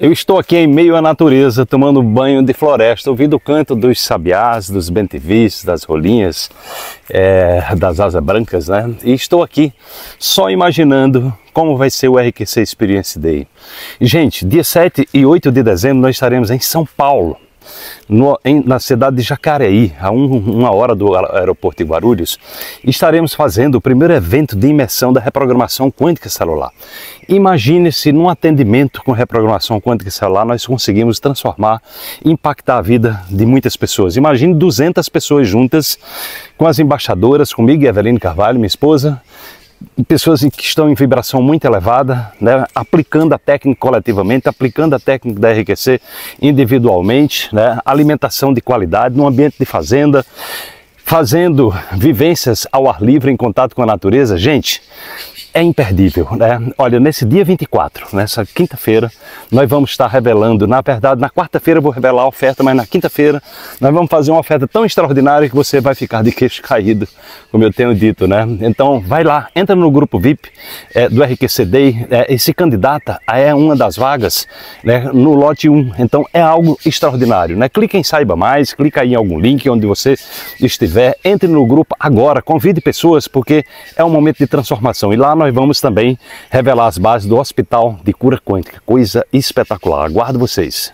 Eu estou aqui em meio à natureza, tomando banho de floresta, ouvindo o canto dos sabiás, dos bentivis, das rolinhas, é, das asas brancas, né? E estou aqui só imaginando como vai ser o RQC Experience Day. Gente, dia 7 e 8 de dezembro nós estaremos em São Paulo no, em, na cidade de Jacareí, a um, uma hora do aeroporto de Guarulhos, estaremos fazendo o primeiro evento de imersão da reprogramação quântica celular. Imagine se num atendimento com reprogramação quântica celular nós conseguimos transformar, impactar a vida de muitas pessoas. Imagine 200 pessoas juntas com as embaixadoras, comigo e Eveline Carvalho, minha esposa, pessoas que estão em vibração muito elevada, né, aplicando a técnica coletivamente, aplicando a técnica da RQC individualmente, né, alimentação de qualidade num ambiente de fazenda, fazendo vivências ao ar livre em contato com a natureza. Gente, é imperdível, né? Olha, nesse dia 24, nessa quinta-feira, nós vamos estar revelando, na verdade, na quarta-feira eu vou revelar a oferta, mas na quinta-feira nós vamos fazer uma oferta tão extraordinária que você vai ficar de queixo caído, como eu tenho dito, né? Então, vai lá, entra no grupo VIP é, do RQCD é, e se candidata a é uma das vagas né, no lote 1. Então, é algo extraordinário, né? Clica em Saiba Mais, clica aí em algum link onde você estiver, entre no grupo agora, convide pessoas, porque é um momento de transformação. E lá nós vamos também revelar as bases do Hospital de Cura Quântica. Coisa espetacular. Aguardo vocês.